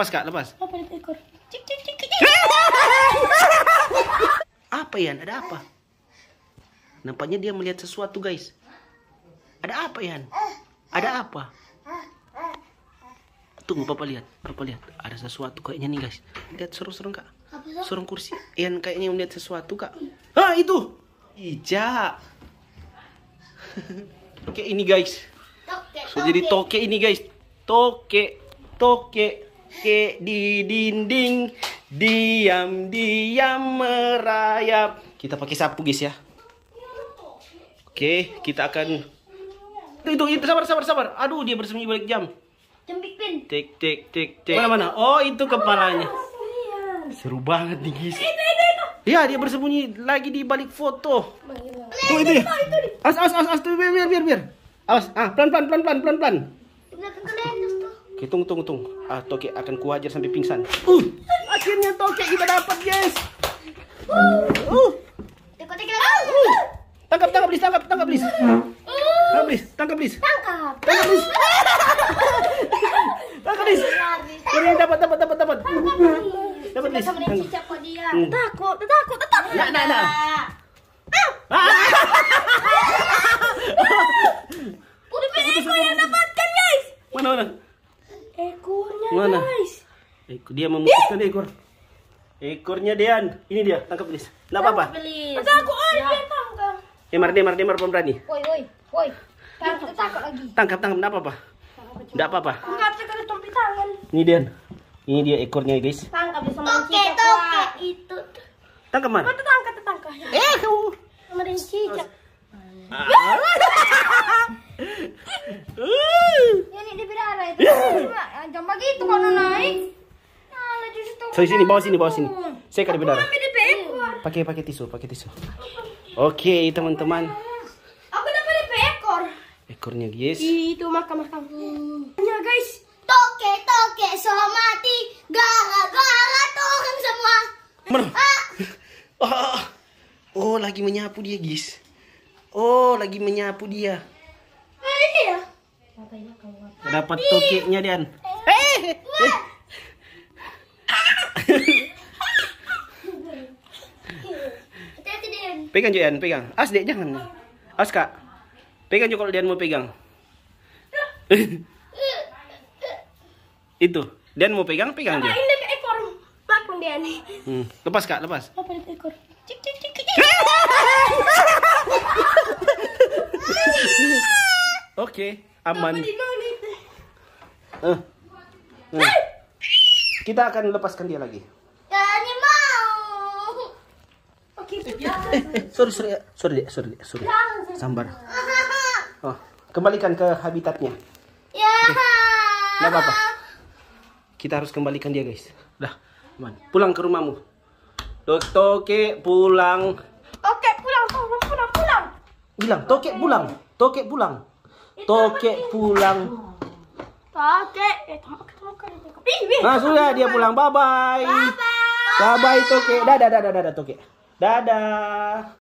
Lepas kak, lepas. Oh, apa ya Ada apa? Nampaknya dia melihat sesuatu guys. Ada apa ya Ada apa? Tunggu papa lihat, papa lihat. Ada sesuatu kayaknya nih guys. Lihat seru seru kak. seru kursi. Ian kayaknya melihat sesuatu kak. Ah itu. Ija. Oke ini guys. So, jadi toke ini guys. Toke, toke kakek di dinding diam-diam merayap. Kita pakai sapu guys ya. Oke, kita akan itu, itu, itu sabar sabar sabar. Aduh, dia bersembunyi balik jam. tek tek tek tik. Mana mana? Oh, itu kepalanya. Seru banget nih guys. Eh, ya, dia bersembunyi lagi di balik foto. Tuh itu ya. As as as as tuh biar biar biar. Awas, ah pelan pelan pelan pelan pelan pelan. Oke, tung tung Ah, Toke akan kuajar sampai pingsan. Uh, akhirnya Toke kita dapat, guys. Uh. Uh. uh. Tangkap, tangkap, please, tangkap, tangkap, please. Uh. Tangkap, please, tangkap, please. Tangkap. Tangkap, please. tangkap, please. please. tangkap dapat, dapat, dapat. tangkap please. Tangkap. Hmm. Takut, takut, tetap. tangkap nah, nah. Ah. Ah. Udah pilih aku yang dapatkan, guys. Mana, mana? Mana? Guys. Eh, dia memutuskan ekor. Ekornya Dean. Ini dia, tangkap please. Enggak apa-apa. Ada aku aja oh, ya. tangkap. Demar, eh, demar, demar pemberani. Woi, woi, woi. Tangkap, tangkap lagi. Tangkap, tangkap, enggak apa-apa. Enggak apa-apa. Enggak cekak tumpi tangan. Ini Dean. Ini dia ekornya, guys. Tangkap bisa mancing. itu. Tangkap, Mar. Tangkap, tangkap. Eh, kamu. Merinci. cicak. Ah. So sini bawa sini bawa sini. Oh. Saya kali berdarah. Pakai pakai tisu, pakai tisu. Oke, teman-teman. Aku dapat DP ekor. Ekornya, guys. Itu makan makan. Ya, guys. Toke toke so mati gara-gara orang semua. Mer. Ah. Oh. oh, lagi menyapu dia, guys. Oh, lagi menyapu dia. ya? Dapat tokeknya, Dan. Eh. eh pegang Julian, pegang. As dek jangan. As kak. Pegang juga kalau Dian mau pegang. itu. Dian mau pegang, pegang aja. Ini ekor. Maklum Hmm. Lepas kak, lepas. Apa itu ekor? Cik cik cik cik. Oke, okay, aman. Eh. Uh. Uh. Kita akan lepaskan dia lagi. Kami mau. Oke, oh, gitu, iya. sorry, sorry, sorry, sorry, sorry. Sambar. Oh, kembalikan ke habitatnya. Ya. Okay. apa-apa. Kita harus kembalikan dia, guys. Dah, aman. Pulang ke rumahmu. Toke pulang. Toke pulang, pulang, pulang, pulang. Bilang, toke pulang, toke pulang, toke pulang. Toke, eh, toke. Nah sudah dia pulang bye bye. Bye bye, bye, -bye Toke. Dadah dadah dadah Toke. Dadah.